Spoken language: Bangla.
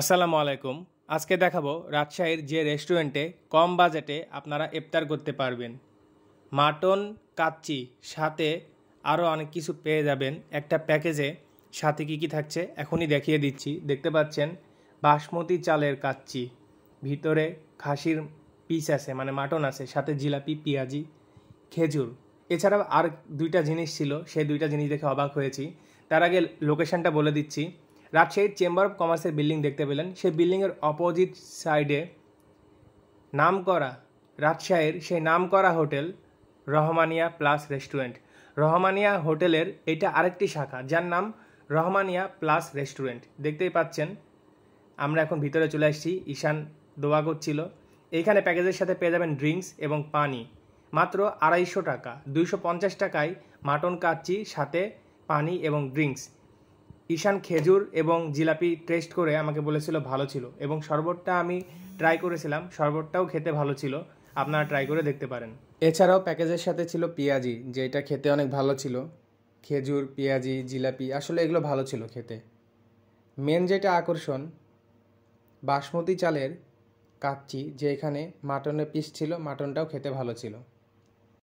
আসসালামু আলাইকুম আজকে দেখাবো রাজশাহীর যে রেস্টুরেন্টে কম বাজেটে আপনারা ইফতার করতে পারবেন মাটন কাচ্চি সাথে আরও অনেক কিছু পেয়ে যাবেন একটা প্যাকেজে সাথে কী কী থাকছে এখনই দেখিয়ে দিচ্ছি দেখতে পাচ্ছেন বাসমতি চালের কাচ্চি ভিতরে খাসির পিস আছে মানে মাটন আছে সাথে জিলাপি পেঁয়াজি খেজুর এছাড়াও আর দুইটা জিনিস ছিল সেই দুইটা জিনিস দেখে অবাক হয়েছি তার আগে লোকেশানটা বলে দিচ্ছি রাজশাহীর চেম্বার অফ কমার্সের বিল্ডিং দেখতে পেলেন সেই বিল্ডিংয়ের অপোজিট সাইডে নাম করা রাজশাহীর সেই নাম করা hotel Rahmania plus restaurant Rahmania হোটেলের এটা আরেকটি শাখা যার নাম রহমানিয়া প্লাস রেস্টুরেন্ট দেখতেই পাচ্ছেন আমরা এখন ভিতরে চলে আসছি ঈশান দোয়া করছিল এইখানে প্যাকেজের সাথে পেয়ে যাবেন ড্রিঙ্কস এবং পানি মাত্র আড়াইশো টাকা দুইশো পঞ্চাশ টাকায় মাটন কাচ্চি সাথে পানি এবং ড্রিঙ্কস ঈশান খেজুর এবং জিলাপি টেস্ট করে আমাকে বলেছিল ভালো ছিল এবং শরবতটা আমি ট্রাই করেছিলাম শরবতটাও খেতে ভালো ছিল আপনারা ট্রাই করে দেখতে পারেন এছাড়াও প্যাকেজের সাথে ছিল পেঁয়াজি যেটা খেতে অনেক ভালো ছিল খেজুর পেঁয়াজি জিলাপি আসলে এগুলো ভালো ছিল খেতে মেন যেটা আকর্ষণ বাসমতি চালের কাচ্চি যে এখানে মাটনের পিস ছিল মাটনটাও খেতে ভালো ছিল